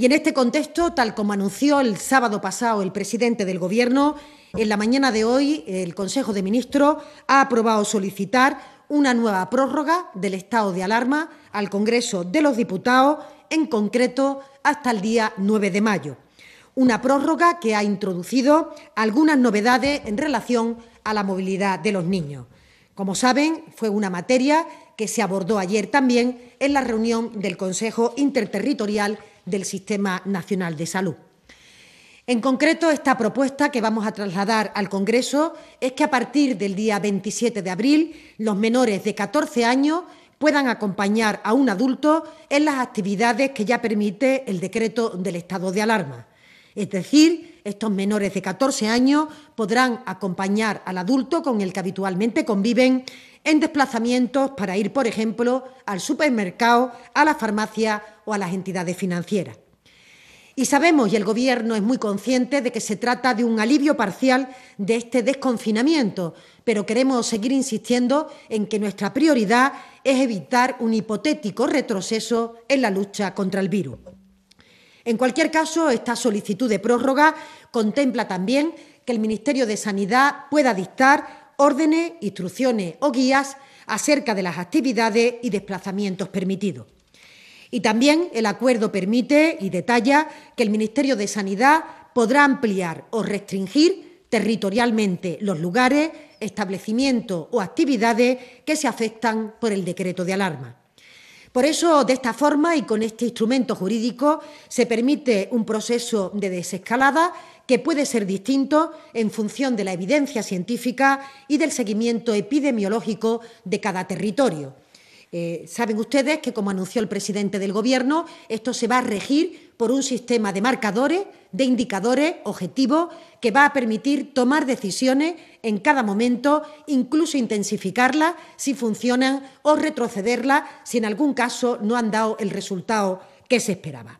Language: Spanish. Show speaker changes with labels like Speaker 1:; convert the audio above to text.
Speaker 1: Y en este contexto, tal como anunció el sábado pasado el presidente del Gobierno, en la mañana de hoy el Consejo de Ministros ha aprobado solicitar una nueva prórroga del estado de alarma al Congreso de los Diputados, en concreto hasta el día 9 de mayo. Una prórroga que ha introducido algunas novedades en relación a la movilidad de los niños. Como saben, fue una materia que se abordó ayer también en la reunión del Consejo Interterritorial del Sistema Nacional de Salud. En concreto, esta propuesta que vamos a trasladar al Congreso es que a partir del día 27 de abril los menores de 14 años puedan acompañar a un adulto en las actividades que ya permite el decreto del estado de alarma, es decir, estos menores de 14 años podrán acompañar al adulto con el que habitualmente conviven en desplazamientos para ir, por ejemplo, al supermercado, a la farmacia o a las entidades financieras. Y sabemos, y el Gobierno es muy consciente, de que se trata de un alivio parcial de este desconfinamiento, pero queremos seguir insistiendo en que nuestra prioridad es evitar un hipotético retroceso en la lucha contra el virus. En cualquier caso, esta solicitud de prórroga contempla también que el Ministerio de Sanidad pueda dictar órdenes, instrucciones o guías acerca de las actividades y desplazamientos permitidos. Y también el acuerdo permite y detalla que el Ministerio de Sanidad podrá ampliar o restringir territorialmente los lugares, establecimientos o actividades que se afectan por el decreto de alarma. Por eso, de esta forma y con este instrumento jurídico, se permite un proceso de desescalada que puede ser distinto en función de la evidencia científica y del seguimiento epidemiológico de cada territorio, eh, saben ustedes que, como anunció el presidente del Gobierno, esto se va a regir por un sistema de marcadores, de indicadores, objetivos, que va a permitir tomar decisiones en cada momento, incluso intensificarlas si funcionan o retrocederlas si en algún caso no han dado el resultado que se esperaba.